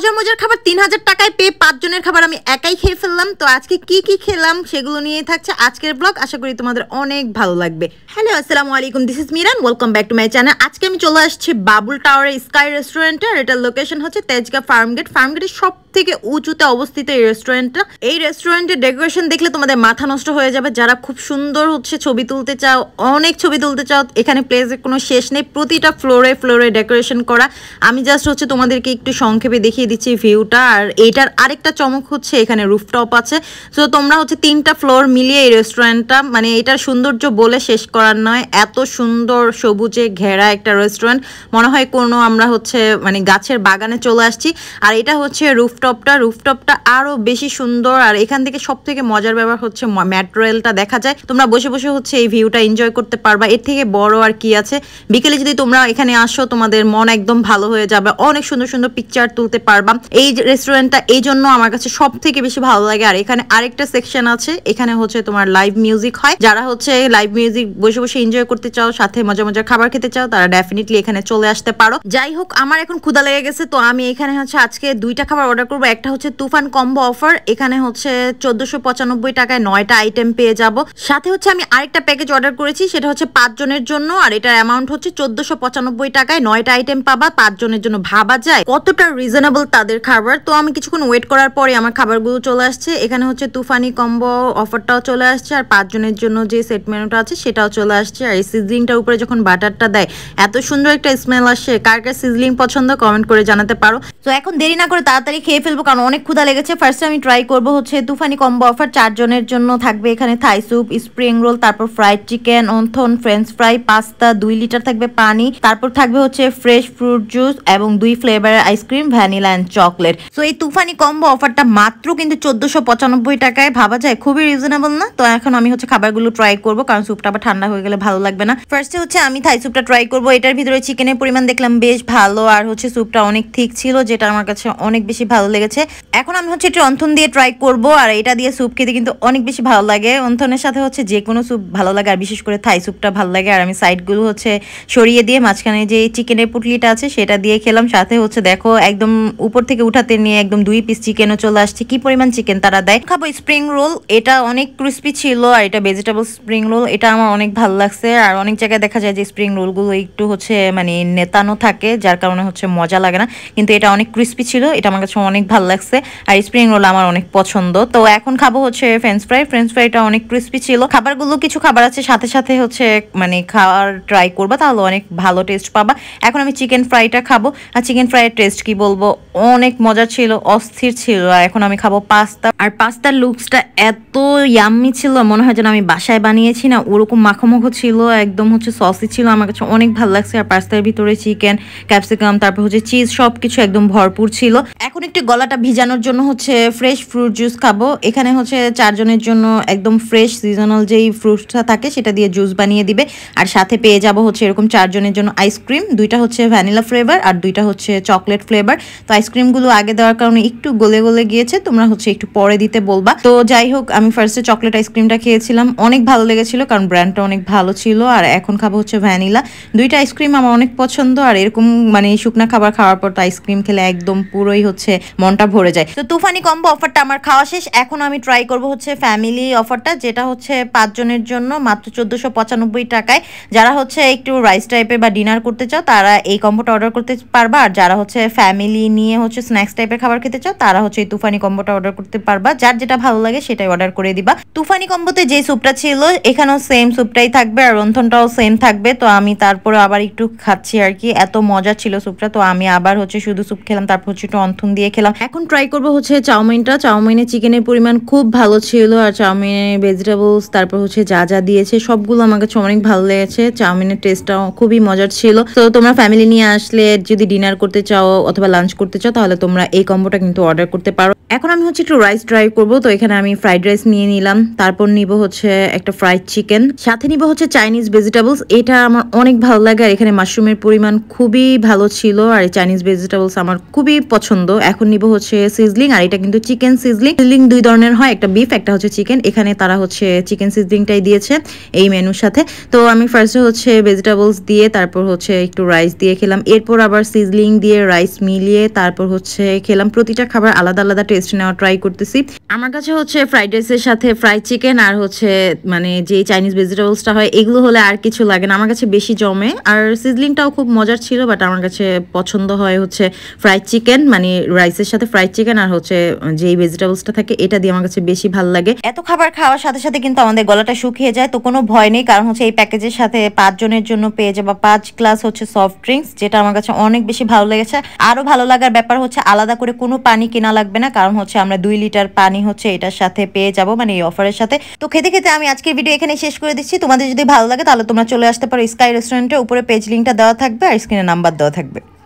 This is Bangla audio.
মজার মজার খাবার তিন হাজার টাকায় পেয়ে পাঁচজনের খাবার আমি একাই খেয়ে ফেললাম তো আজকে কি কি খেলাম সেগুলো নিয়ে থাকছে আজকের ব্লগ আশা করি তোমাদের অনেক ভালো লাগবে হ্যালো আসসালামু আলাইকুম this is Miran welcome back to my channel আজকে আমি চলে আসছি বাবুল টাওয়ারের স্কাই রেস্টুরেন্টে আর এটার লোকেশন হচ্ছে তেজগা ফার্ম গেট ফার্ম গেটের সব থেকে উঁচুতে অবস্থিত এই রেস্টুরেন্টটা এই রেস্টুরেন্টের ডেকোরেশন দেখলে তোমাদের মাথা নষ্ট হয়ে যাবে যারা খুব সুন্দর হচ্ছে ছবি তুলতে চাও অনেক ছবি তুলতে চাও এখানে প্লেসের কোনো শেষ নেই প্রতিটা ফ্লোরে ফ্লোরে ডেকোরেশন করা আমি জাস্ট হচ্ছে তোমাদেরকে একটু সংক্ষেপে দেখিয়ে দেখিয়ে দিচ্ছি ভিউটা আর এইটার আরেকটা চমক হচ্ছে এখানে রুফটপ আছে সো তোমরা হচ্ছে তিনটা ফ্লোর মিলিয়ে এই রেস্টুরেন্টটা মানে এটার সৌন্দর্য বলে শেষ করার নয় এত সুন্দর সবুজে ঘেরা একটা রেস্টুরেন্ট মনে হয় কোনো আমরা হচ্ছে মানে গাছের বাগানে চলে আসছি আর এটা হচ্ছে রুফটপটা রুফটপটা আরও বেশি সুন্দর আর এখান থেকে সব থেকে মজার ব্যাপার হচ্ছে ম্যাট্রেলটা দেখা যায় তোমরা বসে বসে হচ্ছে এই ভিউটা এনজয় করতে পারবা এর থেকে বড় আর কি আছে বিকেলে যদি তোমরা এখানে আসো তোমাদের মন একদম ভালো হয়ে যাবে অনেক সুন্দর সুন্দর পিকচার তুলতে পারবে পারবা এই রেস্টুরেন্টটা এই জন্য আমার কাছে সব থেকে বেশি ভালো লাগে আর এখানে আরেকটা সেকশন আছে এখানে হচ্ছে তোমার লাইভ মিউজিক হয় যারা হচ্ছে লাইভ মিউজিক বসে বসে এনজয় করতে চাও সাথে মজা মজা খাবার খেতে চাও তারা ডেফিনেটলি এখানে চলে আসতে পারো যাই হোক আমার এখন ক্ষুদা লেগে গেছে তো আমি এখানে হচ্ছে আজকে দুইটা খাবার অর্ডার করবো একটা হচ্ছে তুফান কম্বো অফার এখানে হচ্ছে চোদ্দশো পঁচানব্বই টাকায় নয়টা আইটেম পেয়ে যাব সাথে হচ্ছে আমি আরেকটা প্যাকেজ অর্ডার করেছি সেটা হচ্ছে পাঁচজনের জন্য আর এটার অ্যামাউন্ট হচ্ছে চোদ্দশো পঁচানব্বই টাকায় নয়টা আইটেম পাবা পাঁচজনের জন্য ভাবা যায় কতটা রিজনেবল তাদের খাবার তো আমি কিছুক্ষণ ওয়েট করার পরে আমার খাবারগুলো চলে আসছে এখানে হচ্ছে তুফানি কম্বো অফারটাও চলে আসছে আর পাঁচজনের জন্য যে সেট মেনুটা আছে সেটাও চলে আসছে আর এই সিজলিংটার উপরে যখন বাটারটা দেয় এত সুন্দর একটা স্মেল আসছে কার কার সিজলিং পছন্দ কমেন্ট করে জানাতে পারো তো এখন দেরি না করে তাড়াতাড়ি খেয়ে ফেলবো কারণ অনেক ক্ষুধা লেগেছে ফার্স্টে আমি ট্রাই করব হচ্ছে তুফানি কম্বো অফার চারজনের জন্য থাকবে এখানে থাই স্যুপ স্প্রিং রোল তারপর fried chicken wonton French fry pasta দুই লিটার থাকবে পানি তারপর থাকবে হচ্ছে ফ্রেশ ফ্রুট জুস এবং দুই ফ্লেভারের ice cream vanilla and chocolate so এই তুফানি কম্বো অফারটা মাত্র কিন্তু চোদ্দশো পঁচানব্বই টাকায় ভাবা যায় খুবই রিজনেবল না তো এখন আমি হচ্ছে খাবারগুলো ট্রাই করবো কারণ স্যুপটা আবার ঠান্ডা হয়ে গেলে ভালো লাগবে না ফার্স্টে হচ্ছে আমি থাই স্যুপটা ট্রাই করবো এটার ভিতরে চিকেনের পরিমাণ দেখলাম বেশ ভালো আর হচ্ছে স্যুপটা অনেক ঠিক ছিল যেটা আমার কাছে অনেক বেশি ভালো লেগেছে এখন আমি হচ্ছে একটু অন্থন দিয়ে ট্রাই করব আর এটা দিয়ে স্যুপ খেতে কিন্তু অনেক বেশি ভালো লাগে অন্থনের সাথে হচ্ছে যে কোনো স্যুপ ভালো লাগে আর বিশেষ করে থাই স্যুপটা ভালো লাগে আর আমি সাইডগুলো হচ্ছে সরিয়ে দিয়ে মাঝখানে যে চিকেনের পুটলিটা আছে সেটা দিয়ে খেলাম সাথে হচ্ছে দেখো একদম উপর থেকে উঠাতে নিয়ে একদম দুই পিস চিকেনও চলে আসছে কি পরিমাণ চিকেন তারা দেয় খাবো স্প্রিং রোল এটা অনেক ক্রিস্পি ছিল আর এটা ভেজিটেবল স্প্রিং রোল এটা আমার অনেক ভালো লাগছে আর অনেক জায়গায় দেখা যায় যে স্প্রিং রোলগুলো একটু হচ্ছে মানে নেতানো থাকে যার কারণে হচ্ছে মজা লাগে না কিন্তু এটা অনেক ক্রিস্পি ছিল এটা আমার কাছে অনেক ভালো লাগছে আর স্প্রিং রোল আমার অনেক পছন্দ তো এখন খাবো হচ্ছে ফ্রেঞ্চ ফ্রাই ফ্রেঞ্চ ফ্রাইটা অনেক ক্রিস্পি ছিল খাবারগুলো কিছু খাবার আছে সাথে সাথে হচ্ছে মানে খাওয়ার ট্রাই করবা তাহলে অনেক ভালো টেস্ট পাবা এখন আমি চিকেন ফ্রাইটা খাবো আর চিকেন ফ্রাইয়ের টেস্ট কি বলবো অনেক মজা ছিল অস্থির ছিল আর এখন আমি খাবো পাস্তা আর পাস্তার লুকসটা এত ইয়াম্মি ছিল মনে হয় যেন আমি বাসায় বানিয়েছি না ওরকম মাখো ছিল একদম হচ্ছে সসি ছিল আমার কাছে অনেক ভালো লাগছে আর পাস্তার ভিতরে চিকেন ক্যাপসিকাম তারপর হচ্ছে চিজ সব কিছু একদম ভরপুর ছিল এখন একটু গলাটা ভিজানোর জন্য হচ্ছে ফ্রেশ ফ্রুট জুস খাবো এখানে হচ্ছে চারজনের জন্য একদম ফ্রেশ সিজনাল যেই ফ্রুটসটা থাকে সেটা দিয়ে জুস বানিয়ে দিবে আর সাথে পেয়ে যাব হচ্ছে এরকম চারজনের জন্য আইসক্রিম দুইটা হচ্ছে ভ্যানিলা ফ্লেভার আর দুইটা হচ্ছে চকলেট ফ্লেভার তো আইসক্রিমগুলো আগে দেওয়ার কারণে একটু গলে গলে গিয়েছে তোমরা হচ্ছে একটু পরে দিতে বলবা তো যাই হোক আমি ফার্স্টে চকলেট আইসক্রিমটা খেয়েছিলাম অনেক ভালো লেগেছিল কারণ ব্র্যান্ডটা অনেক ভালো ছিল আর এখন খাবো হচ্ছে ভ্যানিলা দুইটা আইসক্রিম আমার অনেক পছন্দ আর এরকম মানে শুকনা খাবার খাওয়ার পর তো আইসক্রিম খেলে একদম পুরোই হচ্ছে হচ্ছে মনটা ভরে যায় তো তুফানি কম্বো অফারটা আমার খাওয়া শেষ এখন আমি ট্রাই করব হচ্ছে ফ্যামিলি অফারটা যেটা হচ্ছে পাঁচজনের জন্য মাত্র চোদ্দোশো পঁচানব্বই টাকায় যারা হচ্ছে একটু রাইস টাইপের বা ডিনার করতে চাও তারা এই কম্বোটা অর্ডার করতে পারবা আর যারা হচ্ছে ফ্যামিলি নিয়ে হচ্ছে স্ন্যাক্স টাইপের খাবার খেতে চাও তারা হচ্ছে এই তুফানি কম্বোটা অর্ডার করতে পারবা যার যেটা ভালো লাগে সেটাই অর্ডার করে দিবা তুফানি কম্বোতে যে স্যুপটা ছিল এখানেও সেম স্যুপটাই থাকবে আর রন্ধনটাও সেম থাকবে তো আমি তারপরে আবার একটু খাচ্ছি আর কি এত মজা ছিল স্যুপটা তো আমি আবার হচ্ছে শুধু স্যুপ খেলাম তারপর হচ্ছে একটু অন্থন দিয়ে খেলাম এখন ট্রাই করব হচ্ছে চাউমিনটা চাউমিনে চিকেনের পরিমাণ খুব ভালো ছিল আর চাউমিনে ভেজিটেবলস তারপর হচ্ছে যা যা দিয়েছে সবগুলো আমার কাছে অনেক ভালো লেগেছে চাউমিনের টেস্টটাও খুবই মজার ছিল তো তোমরা ফ্যামিলি নিয়ে আসলে যদি ডিনার করতে চাও অথবা লাঞ্চ করতে চাও তাহলে তোমরা এই কম্বোটা কিন্তু অর্ডার করতে পারো এখন আমি হচ্ছে একটু রাইস ট্রাই করব তো এখানে আমি ফ্রাইড রাইস নিয়ে নিলাম তারপর নিব হচ্ছে একটা ফ্রাইড চিকেন সাথে নিব হচ্ছে চাইনিজ ভেজিটেবলস এটা আমার অনেক ভালো লাগে আর এখানে মাশরুমের পরিমাণ খুবই ভালো ছিল আর চাইনিজ ভেজিটেবলস আমার খুবই পছন্দ এখন নিব হচ্ছে সিজলিং আর এটা কিন্তু চিকেন সিজলিং সিজলিং দুই ধরনের হয় একটা বিফ একটা হচ্ছে চিকেন এখানে তারা হচ্ছে চিকেন সিজলিংটাই দিয়েছে এই মেনুর সাথে তো আমি ফার্স্টে হচ্ছে ভেজিটেবলস দিয়ে তারপর হচ্ছে একটু রাইস দিয়ে খেলাম এরপর আবার সিজলিং দিয়ে রাইস মিলিয়ে তারপর হচ্ছে খেলাম প্রতিটা খাবার আলাদা আলাদা টেস্ট নেওয়া ট্রাই করতেছি আমার কাছে হচ্ছে ফ্রাইড রাইসের সাথে ফ্রাইড চিকেন আর হচ্ছে মানে যে চাইনিজ ভেজিটেবলসটা হয় এগুলো হলে আর কিছু লাগে না আমার কাছে বেশি জমে আর সিজলিংটাও খুব মজার ছিল বাট আমার কাছে পছন্দ হয় হচ্ছে ফ্রাইড চিকেন মানে রাইসের সাথে ফ্রাইড চিকেন আর হচ্ছে যেই ভেজিটেবলসটা থাকে এটা দিয়ে আমার কাছে বেশি ভালো লাগে এত খাবার খাওয়ার সাথে সাথে কিন্তু আমাদের গলাটা শুকিয়ে যায় তো কোনো ভয় নেই কারণ হচ্ছে এই প্যাকেজের সাথে পাঁচজনের জন্য পেয়ে বা পাঁচ গ্লাস হচ্ছে সফট ড্রিঙ্কস যেটা আমার কাছে অনেক বেশি ভালো লেগেছে আরও ভালো লাগার ব্যাপার হচ্ছে আলাদা করে কোনো পানি কেনা লাগবে না কারণ হচ্ছে আমরা দুই লিটার পানি হচ্ছে এটার সাথে পেয়ে যাব মানে এই অফারের সাথে তো খেতে খেতে আমি আজকের ভিডিও এখানে শেষ করে দিচ্ছি তোমাদের যদি ভালো লাগে তাহলে তোমরা চলে আসতে পারো স্কাই রেস্টুরেন্টের উপরে পেজ লিঙ্কটা দেওয়া থাকবে আর স্ক্রিনে নাম্বার দেওয়া থাকবে